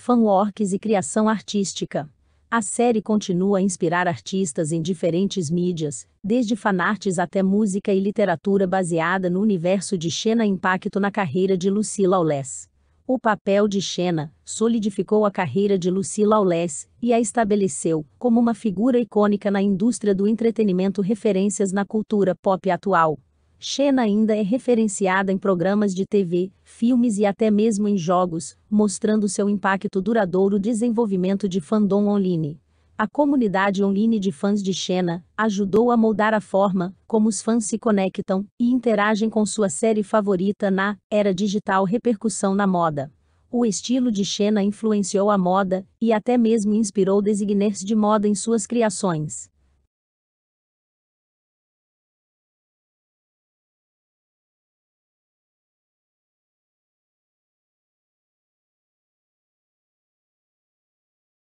fanworks e criação artística. A série continua a inspirar artistas em diferentes mídias, desde fanarts até música e literatura baseada no universo de Xena impacto na carreira de Lucy Lawless. O papel de Xena solidificou a carreira de Lucy Lawless e a estabeleceu como uma figura icônica na indústria do entretenimento referências na cultura pop atual. Xena ainda é referenciada em programas de TV, filmes e até mesmo em jogos, mostrando seu impacto duradouro desenvolvimento de fandom online. A comunidade online de fãs de Xena ajudou a moldar a forma como os fãs se conectam e interagem com sua série favorita na era digital repercussão na moda. O estilo de Xena influenciou a moda e até mesmo inspirou designers de moda em suas criações.